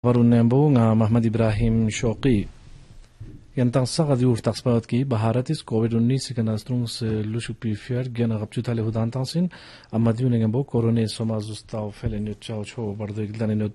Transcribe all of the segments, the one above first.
Baru nembu nga Muhammad Ibrahim Shoki. Yantang saga di urtak spawat ki Bharat is COVID-19 kan astrung se lushuk pi fiar gen agap chuta le hudan tansin amadiu nengembo korone somaz ustav felenyut chao cho bardo igdan enyut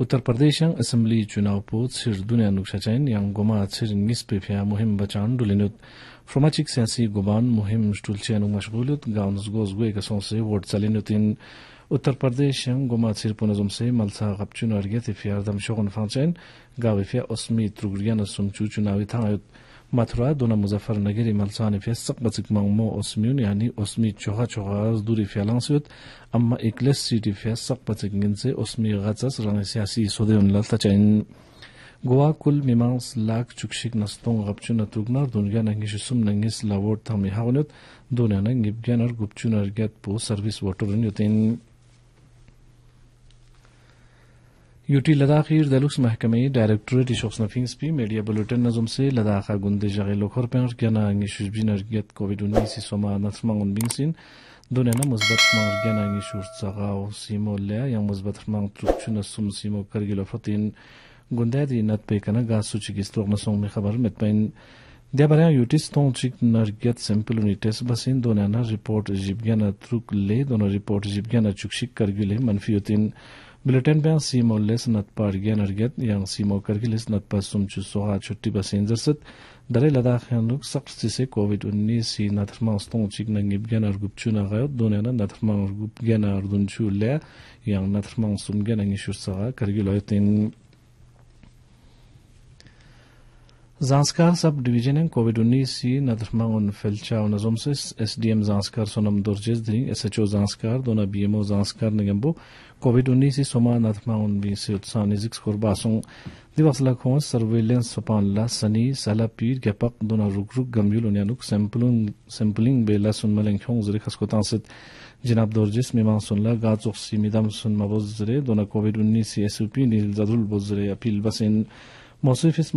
Uttar Pradesh यांग assembly चुनाव पोत सिर दुनिया चैन यांग गोमा सिर निस्पेफिया मुहिम बचान डुलिनुत फ्रोमाचिक सियासी गोबान मुहिम स्टुलचैन मशगुलुत गाउनस गोज गुए का से वोट इन उत्तर प्रदेश यांग गोमा सिर पुनजुम से मलसा गपचुन और गेतिफियार दम शोगन फांचैन गाविफिया ओस्मी त्रुगुरियान सुमचू चुनावी थांगयुत Mathura dhona Muzaffar Nagari Malsani fya sikbatsik maungmo osmiyun yani osmi choha choha dhuri fya langsiyot amma ikles siti fya sikbatsik nginze osmi ghatsas rangi siyasi sode yun lal tachayin. Gowa kul mimangs lak chukshik nastong ghabchun na tugnar dhungya na ngishu sum na ngis la vod thangmi haqonyot dhunya na service vatorun yotin. UT लद्दाखीर दलुस महकमे directorate इशोक्सना फिंग्सपी media bulletin नजुम से लद्दाखा गुंदे जगह लोखर पेंग ज्ञाना अंगी शुजबी नरगियत कोविड उन्नीस सोमा नथमंग उनबिंगसिन दोनेना मुजबत मंग ज्ञाना अंगी शुज सगाओ सीमो लिया यंग मुजबत मंग त्रुक्षुन सुम सीमो करगिलो फतिन गुंदे दी नत पे कना गा सुची की स्लोक नसोंग में खबर मितपैन दिया बरे यूटिस तों चिक नरगियत सैंपल उनी टेस्ट बसिन दोनेना रिपोर्ट जिबग्याना त्रुक ले दोनों रिपोर्ट जिबग्याना चुकशिक करगिले मनफी उतिन بلٹن بیا سیمو لسنت پر گینر گت یان سیمو کر کے لسنت پر سم چھ سوہا چھٹی بس انزر ست درے لدا خین لوک سب سے سے کووڈ 19 سی نترما استون چھ نگی گینر گپ چھنا غو دنیا نہ نترما گپ گینر دن چھو لے یان نترما سم گینن شور سا जांसकार सब डिवीजन एंग कोविड उन्नीस सी नदरमंग उन फिलचा नजम से S D M Zanskar Sonam दुर्जेस ध्रिंग एस एच ओ जांसकार दोना बी एम ओ जांसकार निगम्बो कोविड उन्नीस सी सोमा नदरमंग उन बी से उत्साह निजिक्स कोरबासों दिवस लखों सर्वेलेंस सोपानला सनी सला पीर के पक दोना रुक रुक गमयुल उन्यानुक सैंपलिंग सैंपलिंग बेला सुनमलेंग खोंग जरिक हस्कोतां सित जनाब दोर्जिस मेमान सुनला गाचोक सी मिदम सुन मबोजरे दोना कोविड उन्नीस सी एस ओ पी नील जदुल बोजरे अपील बसिन Mosifis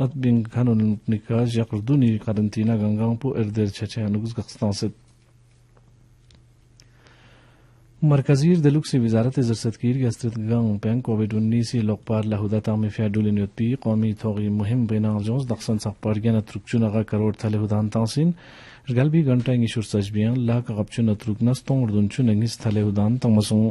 at bin kanunun nikaj yakırduni karantina gangang pu erder çeçeyanuguz Kırgızstanset. मरकजी दलुक से वजारत जरसदगीर के हस्तरत गंग पैंग कोविड उन्नीस लोकपार लहुदा ताम फ्याडुल कौमी थोगी मुहिम बेना जोस दक्सन सखपार गया नत्रुकचु नगा करोड़ थले हुदान तासिन गल भी घंटा इंगिशुर सजबियां लाख गपचु नत्रुक नस्तों उर्दुनचु नंगिस थले हुदान तमसों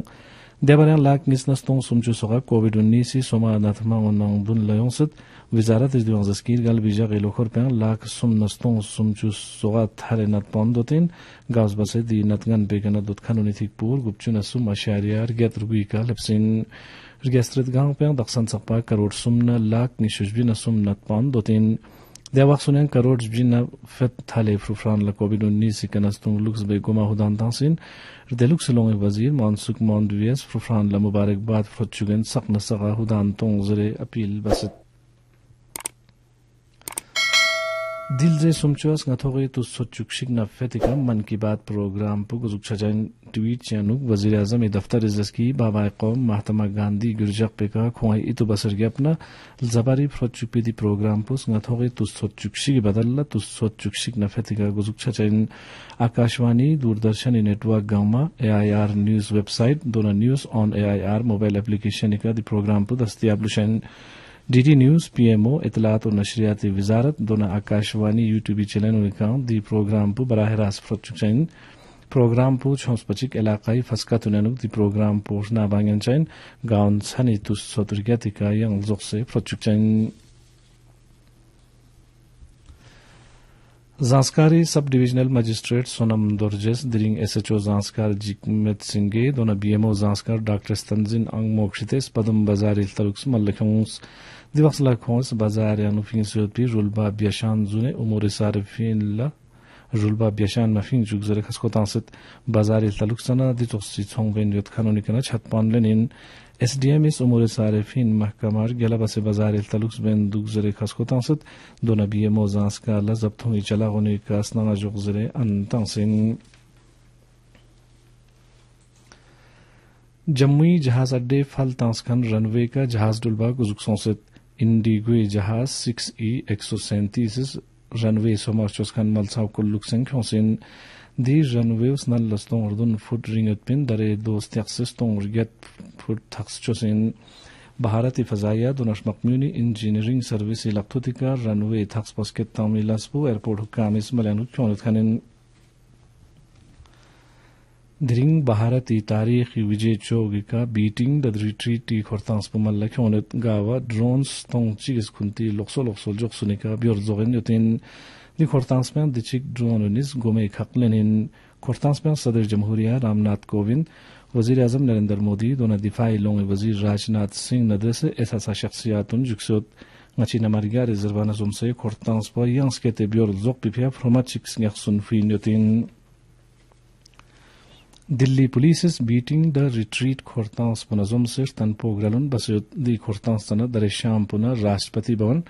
Debaran lak nisnas tong sumchu soga COVID-19 si soma anathma onang bun layong sit wizarat izdi wang zaskir gal bija gilo khorpean lak sum nas tong sumchu soga thare nat pon dotin gaus basa di natgan begana dot kanuni thik pur gupchu na sum ashariyar get rugui ka daksan sakpa karur sum lak dotin Devaxunen karorts bjinna fet thale frufran la COVID-19 sikanastung lux be goma hudan tansin delux longe wazir mansuk mondues frufran la mubarakbad frotchugen sakna saga hudan tong zere apil basit दिल जे सुमचुअस गथोगे तो सोचुक शिक्षा फैटिक Mann Ki Baat programme पुग रुक्षा जैन tweet चैनुक वजीर आजम दफ्तर इज्जत की बाबा कौम महात्मा गांधी गिरजक पे का इतु बसर गया अपना जबारी फ्रोचुक प्रोग्राम पुस गथोगे तो सोचुक बदल ला तो सोचुक शिक न फैटिक गुजुक्षा जैन आकाशवाणी दूरदर्शन नेटवर्क गांव एआईआर न्यूज वेबसाइट दोनों news on a mobile application इका दी प्रोग्राम पुदस्ती आप लुशन डीडी न्यूज पीएमओ इतलात और नशरियाती वजारत दोनों आकाशवाणी यूट्यूब चैनल गांव दी प्रोग्राम पु बराह रास्त फ्रचुचैन प्रोग्राम पु छोंसपचिक इलाकाई फसका तुन दी प्रोग्राम पु नाबांगन चैन गांव सनी तुस सोतुर्गति का यंग जोक से चैन जांसकारी सब डिविजनल मजिस्ट्रेट सोनम दोरजेस दिरिंग एसएचओ जांसकार जिकमित सिंगे दोनों बीएमओ जांसकार डॉक्टर तंजिन अंग मोक्षितेस पदम बाजार इल तरुक्स मल्लखंस Divasla Kons Bazarya Nufin Sotbi Rulba Biyashan Zune Umuri Sarifin La Rulba Biyashan Mafin Jugzere Kaskotansit Bazari Taluksana Ditoksi Tsongven Yot Kanonikana Chatpan Lenin SDM is Umuri Sarifin Mahkamar Gelabase Bazari Taluks Ben Dugzere Kaskotansit Donabiye Mozanska La Zaptongi Chalagoni Kasnana Jugzere Antansin Jammu जहाज अड्डे फल तांसखन runway का जहाज डुलबा गुजुक सोंसित इंडिगुए जहाज six E एक सौ सैंतीस runway सोमाचोस्खान मलसाव को लुक संख्या से दी रनवे नल लस्तों दुन फुट रिंग दरे दोस्त तों और गेट फुट थक्स चोसेन भारत फजाया दुनश मकम्यूनी इंजीनियरिंग सर्विस लखथुतिका रनवे थक्स पस्केत तमिलसपू एयरपोर्ट कामिस मलयानु क्यों खनिन Dhring Bharati Tariq Vijay Chogi ka beating the retreat ti khortans po malla ki onet gawa drones tong chi gis kunti lokso lokso jok suni ka biyor zogin yotin di khortans pen di chik drone unis gomei khaklen in khortans pen sadar jamhuriya Ramnath Kovind Wazir Azam Narendra Modi dona difai longi wazir Rajnath Singh nadese esa sa shakhsiyatun juksot ngachi namariga rezervana zomsay khortans po yansket biyor zog pipya fromachik singa khsun fi yotin Delhi police is beating the retreat खोरतांस मुनजम सिर तनपो गलन बसदी खोरतांस तना दरेशाम पुनः राष्ट्रपति भवन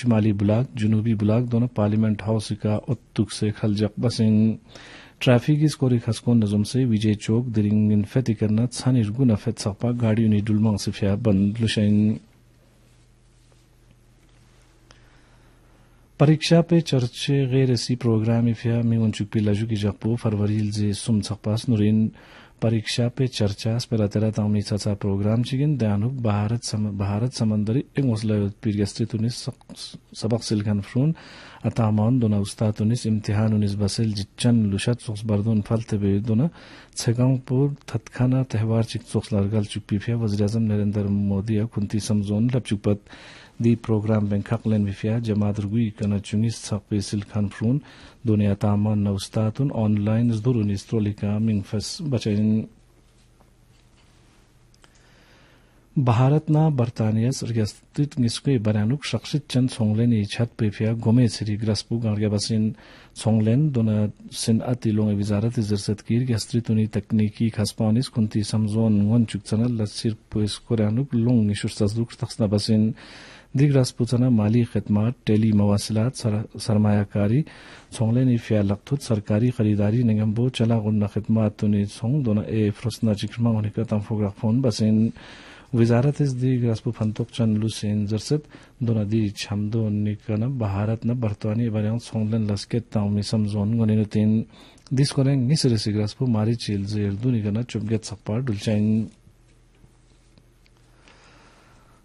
शिमाली बुलाक जुनूबी बुलाक दोनों पार्लियामेंट हाउस का उत्तुक से खलजक बसिंग ट्रैफिक इस कोरी खसको नजम से विजय चौक दिरिंग फेती करना छानिर गुना फेत सपा गाड़ियों ने डुलमांग से बंद लुशेंग परीक्षा पे चर्च गैर सी प्रोग्राम इफिया मी उनचुक पिल्ला जुकी जकपो फरवरील जे सुम छकपास नुरेन परीक्षा पे चर्चा स्पेला तेरा ताउनी प्रोग्राम चिगिन दयानुक भारत सम, भारत समंदरी एक मुसला पीरगस्ती तुनिस सबक सिलखन फ्रुन अतामान दोना उस्ता तुनिस इम्तिहान उनिस बसेल जिच्चन लुशत सोक्स बरदोन फलते बेदोन दोना थत्खना थतखाना त्यौहार चिक सोक्स लारगल चुक पीफिया नरेंद्र मोदी या खुंती समझोन The program Bengkaklen Vifia Jamadrgui Kanachunis Sakpesil Khan Frun Dunia Taman Naustatun online Zdurun Istrolika Mingfas Bachain ना बर्तानियस रियासत निस्के बरानुक शख्सित चंद सोंगलेन इछत पेफिया गोमे सिरी ग्रसपु गाड़िया बसिन सोंगलेन दोना सिन अति लोंग विजारत इजरसत कीर गस्त्री तुनी तकनीकी खसपानिस कुंती समझोन वन चुकसनल लसिर पेस कोरानुक लोंग निशुर सजुक तखसना बसिन दिग राजपूताना माली खदमात टेली मवासिलत सरमायाकारी छोंगले ने फ्या सरकारी खरीदारी बो चला गुन्ना खदमात तुने छोंग दोना ए फ्रसना चिक्रमा होने का तमफोग फोन बसेन वजारत इस दिग राजपू फंतोक चन लुसेन जरसत दोना दी छमदो निकन भारत न बर्तवानी बरें छोंगलन लस्के ताउमी समझोन गोने नुतीन दिस कोरें निसरे सिग्रासपू मारी चील जेर दुनिकना चुपगत सप्पा डुलचाइन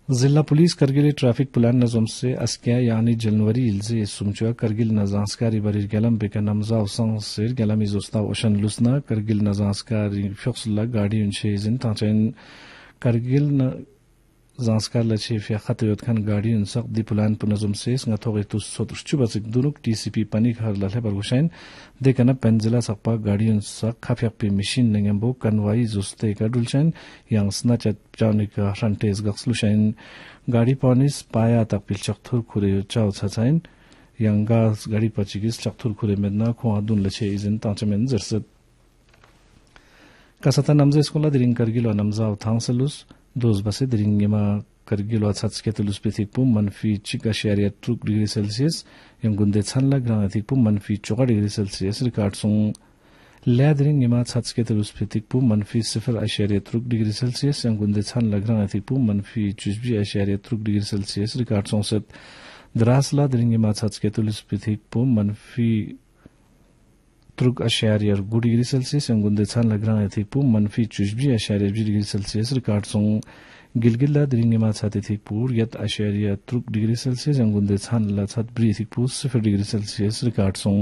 पुलिस करगिल ट्रैफिक प्लान पुलान से अस्किया यानी जनवरी इल्जे सुमचुआ करगिल नजांसकारी बरीर गलम बेका नमजा उसां सेर गॅलम इजोस्ताव ओशन लुसना करगिल नजांसकारी फ्योक्सला गाडी उंचे इजिन तांचेन Kargil zanskar la chief ya khatiyot khan guardian di plan pu nazum nga thogi tu sot chu tcp pani khar la le bar gushain de pa guardian sak khafyak pi machine nengem kanwai zuste ka dulchen yang sna cha chawni ka shantez gari ponis paya tak pil khure chaw yang ga gari pa chi khure med na khu adun izin ta cha kasata namze skola dirin kargilo namza thangselus 12 Basediringema Kargil Watsatsketulus Pithikpum Manfi Chika Sharia 2 degree Celsius Yang Gunde Chanla Granathikpum Manfi Choka degree Celsius Rikardsung Ladring Yema Tsatsketulus Pithikpum Manfi Sifil Asharia 3 degree Celsius Yang Gunde Chanla Granathikpum Manfi Chusbi Asharia 3 degree Celsius Rikardsung Set Drasla Dring Yema Tsatsketulus Pithikpum Manfi त्रुक अशारी अर गुड degree Celsius एंगुंदे छान लग्रां एथिकपू मनफी चुजबी अशारी अजबी डिग्री सेल्सियस रिकार्ड सों गिलगिल्ला दिरिंगे मा छात एथिकपू यत अशारी अर त्रुक डिग्री सेल्सियस एंगुंदे छान ला छात ब्री एथिकपू सिफर डिग्री सेल्सियस रिकार्ड सों